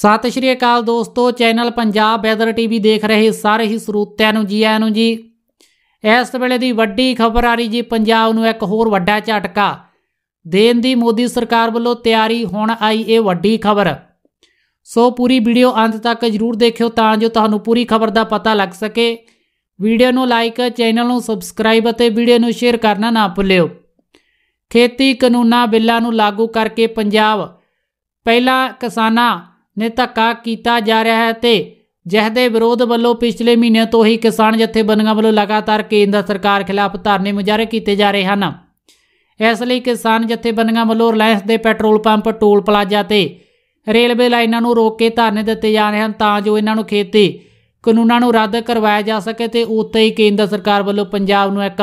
ਸਤਿ ਸ਼੍ਰੀ ਅਕਾਲ ਦੋਸਤੋ channel Punjab weather TV ਦੇਖ ਰਹੇ ਸਾਰੇ ਹੀ ਸਰੋਤਿਆਂ ਨੂੰ ਜੀ ਆਇਆਂ ਨੂੰ ਜੀ ਇਸ ਵੇਲੇ ਦੀ ਵੱਡੀ ਖਬਰ ਆ ਰਹੀ ਜੀ ਪੰਜਾਬ ਨੂੰ ਇੱਕ ਹੋਰ ਵੱਡਾ ਝਟਕਾ ਦੇਣ ਦੀ ਮੋਦੀ ਸਰਕਾਰ ਵੱਲੋਂ ਤਿਆਰੀ ਹੁਣ ਆਈ ਇਹ ਵੱਡੀ ਖਬਰ ਸੋ ਪੂਰੀ ਵੀਡੀਓ ਅੰਤ ਤੱਕ ਜਰੂਰ ਦੇਖਿਓ ਤਾਂ ਜੋ ਤੁਹਾਨੂੰ ਪੂਰੀ ਖਬਰ ਦਾ ਪਤਾ ਲੱਗ ਸਕੇ ਵੀਡੀਓ ਨੂੰ ਲਾਈਕ ਚੈਨਲ ਨੂੰ ਸਬਸਕ੍ਰਾਈਬ ਅਤੇ ਵੀਡੀਓ ਨੂੰ ਸ਼ੇਅਰ ਕਰਨਾ ਨਾ ਭੁੱਲਿਓ ਖੇਤੀ ਕਾਨੂੰਨਾਂ ਬਿੱਲਾਂ ਨੂੰ ਲਾਗੂ ਕਰਕੇ ਪੰਜਾਬ ਪਹਿਲਾ ਕਿਸਾਨਾਂ ਨੇ ਧੱਕਾ ਕੀਤਾ ਜਾ ਰਿਹਾ ਹੈ ਤੇ ਜਿਹਦੇ ਵਿਰੋਧ ਵੱਲੋਂ ਪਿਛਲੇ ਮਹੀਨੇ ਤੋਂ ਹੀ ਕਿਸਾਨ ਜਥੇਬੰਦੀਆਂ ਵੱਲੋਂ ਲਗਾਤਾਰ ਕੇਂਦਰ ਸਰਕਾਰ ਖਿਲਾਫ ਧਰਨੇ ਮੁਜਾਰੇ ਕੀਤੇ ਜਾ ਰਹੇ ਹਨ ਇਸ ਲਈ ਕਿਸਾਨ ਜਥੇਬੰਦੀਆਂ ਵੱਲੋਂ ਰਿਲਾਇੰਸ ਦੇ ਪੈਟਰੋਲ ਪੰਪ ਟੋਲ ਪਲਾਜ਼ਾ ਤੇ ਰੇਲਵੇ ਲਾਈਨਾਂ ਨੂੰ ਰੋਕ ਕੇ ਧਰਨੇ ਦਿੱਤੇ ਜਾ ਰਹੇ ਹਨ ਤਾਂ ਜੋ ਇਹਨਾਂ ਨੂੰ ਖੇਤੀ ਕਾਨੂੰਨਾਂ ਨੂੰ ਰੱਦ ਕਰਵਾਇਆ ਜਾ ਸਕੇ ਤੇ ਉੱਤੇ ਹੀ ਕੇਂਦਰ ਸਰਕਾਰ ਵੱਲੋਂ ਪੰਜਾਬ ਨੂੰ ਇੱਕ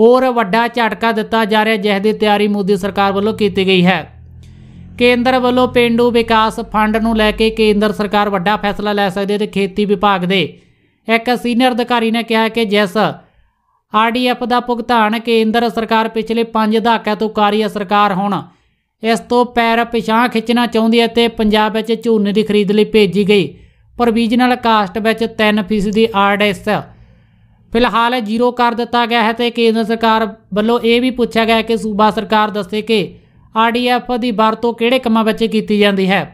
ਹੋਰ ਵੱਡਾ ਝਟਕਾ ਦਿੱਤਾ ਜਾ ਰਿਹਾ ਜਿਸ ਦੀ ਤਿਆਰੀ ਮੋਦੀ ਸਰਕਾਰ ਵੱਲੋਂ ਕੀਤੀ ਗਈ ਹੈ ਕੇਂਦਰ ਵੱਲੋਂ ਪਿੰਡੂ ਵਿਕਾਸ ਫੰਡ ਨੂੰ ਲੈ ਕੇ ਕੇਂਦਰ ਸਰਕਾਰ ਵੱਡਾ ਫੈਸਲਾ ਲੈ ਸਕਦੀ ਹੈ ਤੇ ਖੇਤੀ ਵਿਭਾਗ ਦੇ ਇੱਕ ਸੀਨੀਅਰ ਅਧਿਕਾਰੀ ਨੇ ਕਿਹਾ ਕਿ ਜਿਸ ਆਰਡੀਐਫ ਦਾ ਭੁਗਤਾਨ ਕੇਂਦਰ ਸਰਕਾਰ ਪਿਛਲੇ 5 ਦਹਾਕਿਆਂ ਤੋਂ ਕਾਰੀ ਸਰਕਾਰ ਹੁਣ ਇਸ ਤੋਂ ਪੈਰ ਪਿਛਾਂ ਖਿੱਚਣਾ ਚਾਹੁੰਦੀ ਹੈ ਤੇ ਪੰਜਾਬ ਵਿੱਚ ਝੋਨੇ ਦੀ ਖਰੀਦ ਲਈ ਭੇਜੀ ਗਈ ਪ੍ਰੋਵੀਜ਼ਨਲ ਕਾਸਟ ਵਿੱਚ 3% ਦੀ ਆਰਡੀਐਸ ਫਿਲਹਾਲ ਜ਼ੀਰੋ ਕਰ ਦਿੱਤਾ ਗਿਆ ਹੈ ਤੇ ਕੇਂਦਰ ਸਰਕਾਰ ਵੱਲੋਂ ਇਹ ਵੀ ਪੁੱਛਿਆ ਗਿਆ ਕਿ ਸੂਬਾ ਸਰਕਾਰ ਦੱਸੇ ਕਿ ਆਰਡੀਐਫ ਦੀ ਵਰਤੋਂ ਕਿਹੜੇ ਕੰਮਾਂ ਵਿੱਚ ਕੀਤੀ ਜਾਂਦੀ ਹੈ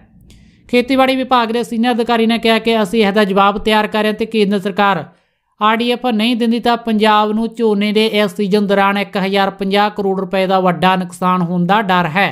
ਖੇਤੀਬਾੜੀ ਵਿਭਾਗ ਦੇ ਸੀਨੀਅਰ ਅਧਿਕਾਰੀ ਨੇ ਕਿਹਾ ਕਿ ਅਸੀਂ ਇਹਦਾ ਜਵਾਬ ਤਿਆਰ ਕਰ ਰਹੇ ਹਾਂ ਤੇ ਕੇਂਦਰ ਸਰਕਾਰ ਆਰਡੀਐਫ ਨਹੀਂ ਦਿੰਦੀ ਤਾਂ ਪੰਜਾਬ ਨੂੰ ਝੋਨੇ ਦੇ ਇਸ ਸੀਜ਼ਨ ਦੌਰਾਨ 1050 ਕਰੋੜ ਰੁਪਏ ਦਾ ਵੱਡਾ ਨੁਕਸਾਨ ਹੋਣ ਦਾ ਡਰ ਹੈ